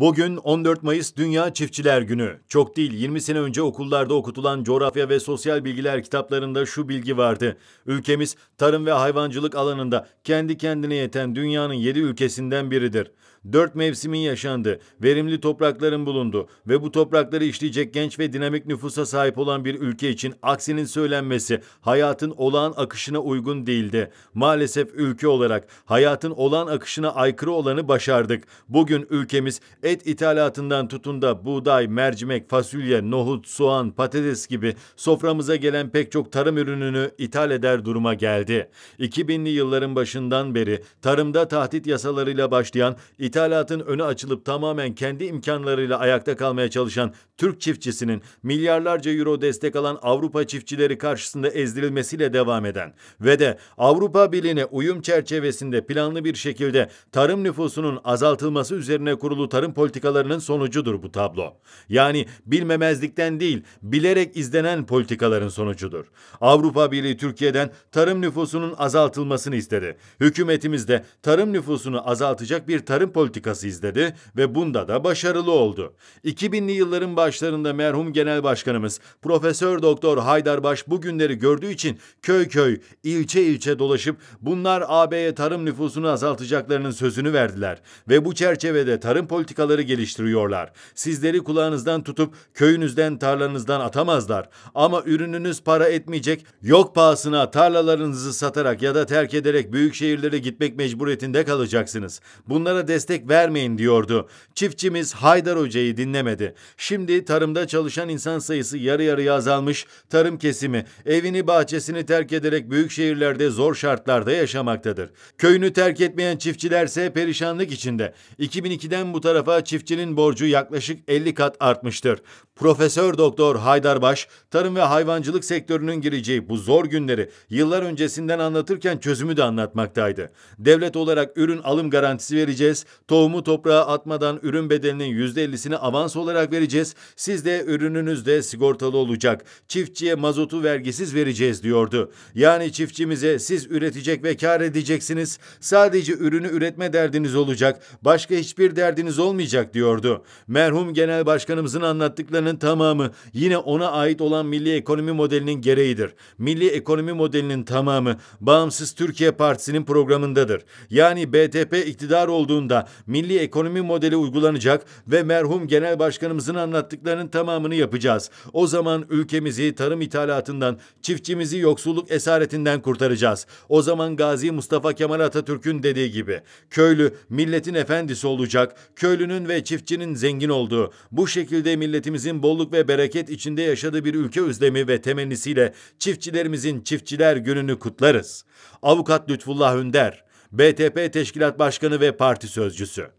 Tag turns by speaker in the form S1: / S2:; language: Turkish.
S1: Bugün 14 Mayıs Dünya Çiftçiler Günü. Çok değil 20 sene önce okullarda okutulan coğrafya ve sosyal bilgiler kitaplarında şu bilgi vardı. Ülkemiz tarım ve hayvancılık alanında kendi kendine yeten dünyanın 7 ülkesinden biridir. 4 mevsimin yaşandı, verimli toprakların bulundu ve bu toprakları işleyecek genç ve dinamik nüfusa sahip olan bir ülke için aksinin söylenmesi hayatın olağan akışına uygun değildi. Maalesef ülke olarak hayatın olağan akışına aykırı olanı başardık. Bugün ülkemiz Et ithalatından tutun da buğday, mercimek, fasulye, nohut, soğan, patates gibi soframıza gelen pek çok tarım ürününü ithal eder duruma geldi. 2000'li yılların başından beri tarımda tahdit yasalarıyla başlayan, ithalatın önü açılıp tamamen kendi imkanlarıyla ayakta kalmaya çalışan Türk çiftçisinin milyarlarca euro destek alan Avrupa çiftçileri karşısında ezdirilmesiyle devam eden ve de Avrupa Birliği'ne uyum çerçevesinde planlı bir şekilde tarım nüfusunun azaltılması üzerine kurulu tarım iktidarın politikalarının sonucudur bu tablo. Yani bilmemezlikten değil, bilerek izlenen politikaların sonucudur. Avrupa Birliği Türkiye'den tarım nüfusunun azaltılmasını istedi. Hükümetimiz de tarım nüfusunu azaltacak bir tarım politikası izledi ve bunda da başarılı oldu. 2000'li yılların başlarında merhum genel başkanımız Profesör Doktor Haydarbaş bu günleri gördüğü için köy köy, ilçe ilçe dolaşıp bunlar AB'ye tarım nüfusunu azaltacaklarının sözünü verdiler ve bu çerçevede tarım politikası politikaları geliştiriyorlar. Sizleri kulağınızdan tutup köyünüzden tarlanızdan atamazlar. Ama ürününüz para etmeyecek, yok pahasına tarlalarınızı satarak ya da terk ederek büyük şehirlere gitmek mecburiyetinde kalacaksınız. Bunlara destek vermeyin diyordu. Çiftçimiz Haydar Hoca'yı dinlemedi. Şimdi tarımda çalışan insan sayısı yarı yarıya azalmış, tarım kesimi evini bahçesini terk ederek büyük şehirlerde zor şartlarda yaşamaktadır. Köyünü terk etmeyen çiftçilerse perişanlık içinde. 2002'den bu tarafa esnafa çiftçinin borcu yaklaşık 50 kat artmıştır. Profesör Doktor Haydarbaş, tarım ve hayvancılık sektörünün gireceği bu zor günleri yıllar öncesinden anlatırken çözümü de anlatmaktaydı. Devlet olarak ürün alım garantisi vereceğiz, tohumu toprağa atmadan ürün bedelinin %50'sini avans olarak vereceğiz, siz de ürününüz de sigortalı olacak, çiftçiye mazotu vergisiz vereceğiz diyordu. Yani çiftçimize siz üretecek ve kar edeceksiniz, sadece ürünü üretme derdiniz olacak, başka hiçbir derdiniz olmayacak olmayacak diyordu. Merhum genel başkanımızın anlattıklarının tamamı yine ona ait olan milli ekonomi modelinin gereğidir. Milli ekonomi modelinin tamamı Bağımsız Türkiye Partisi'nin programındadır. Yani BTP iktidar olduğunda milli ekonomi modeli uygulanacak ve merhum genel başkanımızın anlattıklarının tamamını yapacağız. O zaman ülkemizi tarım ithalatından, çiftçimizi yoksulluk esaretinden kurtaracağız. O zaman Gazi Mustafa Kemal Atatürk'ün dediği gibi köylü milletin efendisi olacak, Köylü köylünün ve çiftçinin zengin olduğu, bu şekilde milletimizin bolluk ve bereket içinde yaşadığı bir ülke özlemi ve temennisiyle çiftçilerimizin Çiftçiler Günü'nü kutlarız. Avukat Lütfullah Ünder, BTP Teşkilat Başkanı ve Parti Sözcüsü